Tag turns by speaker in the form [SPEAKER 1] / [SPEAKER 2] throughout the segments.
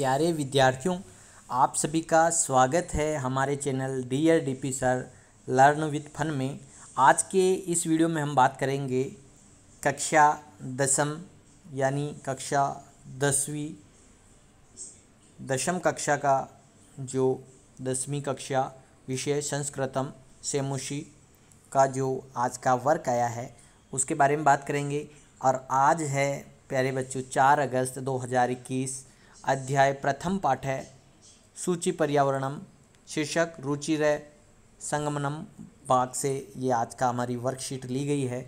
[SPEAKER 1] प्यारे विद्यार्थियों आप सभी का स्वागत है हमारे channel D DP sir learn with fun में आज के इस वीडियो में हम बात करेंगे कक्षा दसम यानी कक्षा दसवीं दशम कक्षा का जो दसवीं कक्षा विषय संस्कृतम सेमुशी का जो आज का वर्क आया है उसके बारे में बात करेंगे और आज है प्यारे बच्चों चार अगस्त दो हज़ार इक्कीस अध्याय प्रथम पाठ है सूची पर्यावरणम शीर्षक रुचि रे संगमनम भाग से ये आज का हमारी वर्कशीट ली गई है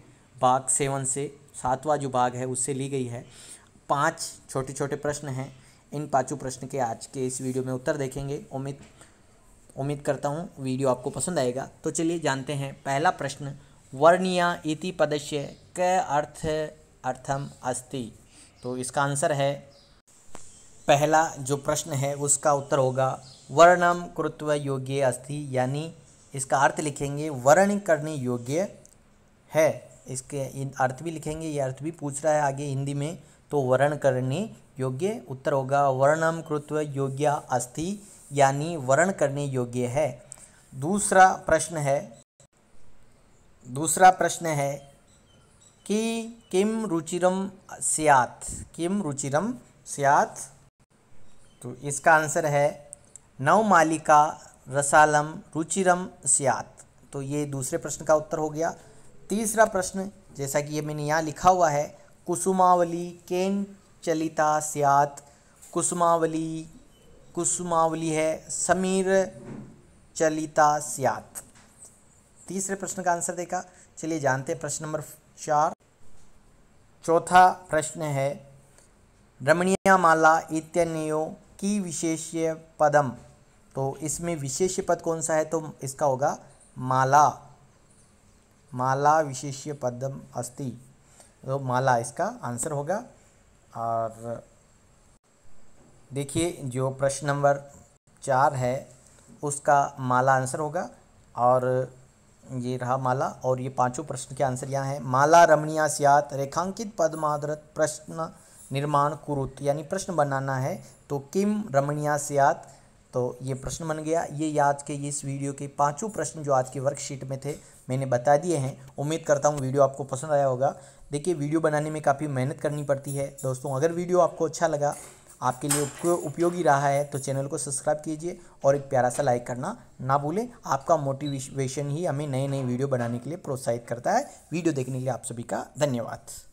[SPEAKER 1] भाग सेवन से सातवां जो भाग है उससे ली गई है पांच छोटे छोटे प्रश्न हैं इन पांचों प्रश्न के आज के इस वीडियो में उत्तर देखेंगे उम्मीद उम्मीद करता हूँ वीडियो आपको पसंद आएगा तो चलिए जानते हैं पहला प्रश्न वर्णिया इति पदस्य क अर्थ अर्थम अस्ति तो इसका आंसर है पहला जो प्रश्न है उसका उत्तर होगा वर्णम कृत्व योग्य अस्थि यानी इसका अर्थ लिखेंगे वर्ण करने योग्य है इसके अर्थ भी लिखेंगे ये अर्थ भी पूछ रहा है आगे हिंदी में तो वर्ण करने योग्य उत्तर होगा वर्णम कृत्व योग्य अस्थि यानी वर्ण करने योग्य है दूसरा प्रश्न है दूसरा प्रश्न है कि किम रुचिरम सियात किम रुचिरम सियात तो इसका आंसर है नव मालिका रसालम रुचिरम सियात तो ये दूसरे प्रश्न का उत्तर हो गया तीसरा प्रश्न जैसा कि ये मैंने यहाँ लिखा हुआ है कुसुमावली केन चलिता सियात कुसुमावली कुसुमावली है समीर चलिता सियात तीसरे प्रश्न का आंसर देखा चलिए जानते हैं प्रश्न नंबर चार चौथा प्रश्न है रमणीया माला इत्यन्यो की विशेष्य पदम तो इसमें विशेष्य पद कौन सा है तो इसका होगा माला माला विशेष्य पदम अस्ति तो माला इसका आंसर होगा और देखिए जो प्रश्न नंबर चार है उसका माला आंसर होगा और ये रहा माला और ये पांचों प्रश्न के आंसर यहाँ है माला रमणीया सियात रेखांकित पदमादृत प्रश्न निर्माण कुरुत यानी प्रश्न बनाना है तो किम रमणिया स्यात तो ये प्रश्न बन गया ये आज के इस वीडियो के पांचों प्रश्न जो आज के वर्कशीट में थे मैंने बता दिए हैं उम्मीद करता हूँ वीडियो आपको पसंद आया होगा देखिए वीडियो बनाने में काफ़ी मेहनत करनी पड़ती है दोस्तों अगर वीडियो आपको अच्छा लगा आपके लिए उपयोगी रहा है तो चैनल को सब्सक्राइब कीजिए और एक प्यारा सा लाइक करना ना भूलें आपका मोटिवेशन ही हमें नए नए वीडियो बनाने के लिए प्रोत्साहित करता है वीडियो देखने के लिए आप सभी का धन्यवाद